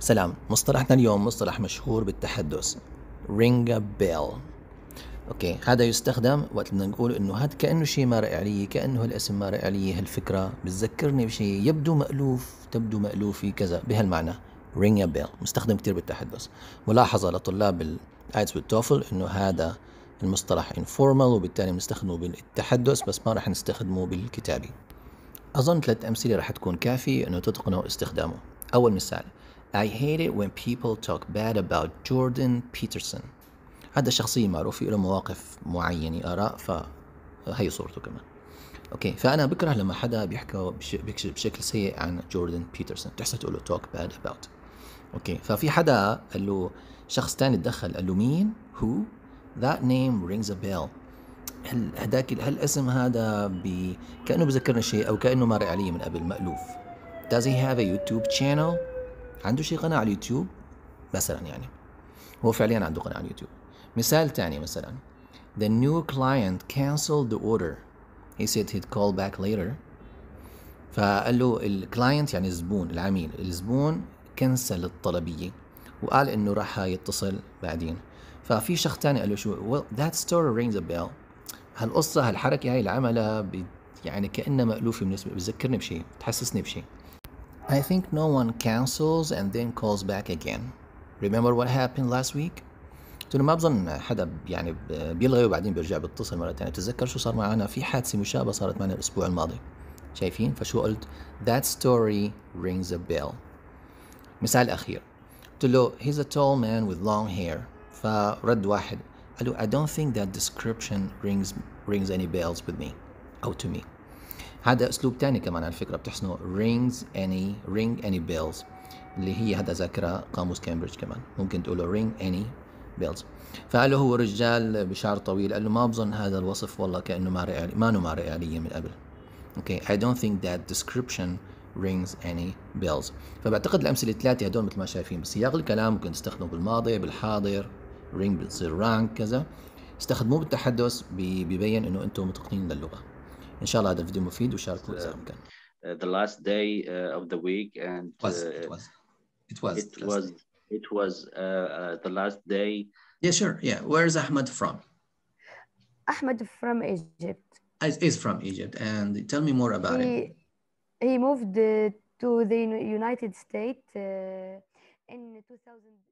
سلام مصطلحنا اليوم مصطلح مشهور بالتحدث رينج بيل اوكي هذا يستخدم وقت بدنا نقول انه هذا كانه شيء ما علي كانه الاسم ما علي هالفكره بتذكرني بشيء يبدو مألوف تبدو مألوفي كذا بهالمعنى رينج بيل مستخدم كثير بالتحدث ملاحظه لطلاب الايتس والتوفل انه هذا المصطلح انفورمال وبالتالي بنستخدمه بالتحدث بس ما راح نستخدمه بالكتابي أظن ثلاث أمثلة رح تكون كافية إنه تتقنوا استخدامه أول مثال I hate it when people talk bad about Jordan Peterson هذا شخصية معروفة له مواقف معينة آراء فهي صورته كمان اوكي فانا بكره لما حدا بيحكي بشكل سيء عن جوردن بيترسون بتحسن تقول له talk bad about. اوكي ففي حدا قال له شخص تاني تدخل قال له مين هو ذات نيم رينجز ا بيل هل هداك هل الاسم هذا بي كانه بذكرنا شيء او كانه مر علي من قبل مألوف Does he have a YouTube channel? عنده شي قناه على اليوتيوب مثلا يعني هو فعليا عنده قناه على اليوتيوب مثال تاني مثلا The new client canceled the order. He said he'd call back later. فقال له الكلاينت يعني الزبون العميل الزبون كنسل الطلبية وقال انه راح يتصل بعدين ففي شخص تاني قال له شو well, that story rings a bell هالقصة هالحركة هاي اللي عملها يعني كأنها مألوفة بالنسبة بتذكرني بشيء بتحسسني بشيء I think no one cancels and then calls back again. Remember what happened last week? قلت له ما بظن حدا يعني بيلغي وبعدين بيرجع بيتصل مرة ثانية، بتتذكر شو صار معنا؟ في حادثة مشابهة صارت معنا الأسبوع الماضي. شايفين؟ فشو قلت؟ That story rings a bell. مثال أخير. قلت له he's a tall man with long hair. فرد واحد قال له I don't think that description rings rings any bells with me أو to me. هذا اسلوب تاني كمان على فكره بتحسنه رينجز اني رينج اني بيلز اللي هي هذا ذاكره قاموس كامبريدج كمان ممكن تقول له رينج اني بيلز فقال له هو رجال بشعر طويل قال له ما بظن هذا الوصف والله كانه ما علي ما مارق علي من قبل اوكي اي دونت ثينك ذات ديسكربشن rings any bells فبعتقد الامثله الثلاثه هدول مثل ما شايفين بسياق الكلام ممكن تستخدمه بالماضي بالحاضر ring بتصير rank كذا استخدموه بالتحدث ببين انه انتم متقنين للغه ان شاء الله هذا الفيديو مفيد اذا امكن uh, uh, the last day uh, of the week and it was it was it was it was, the last day yeah sure yeah where is ahmed from ahmed from egypt is, is from egypt and tell me more about it. he moved to the united states in 2000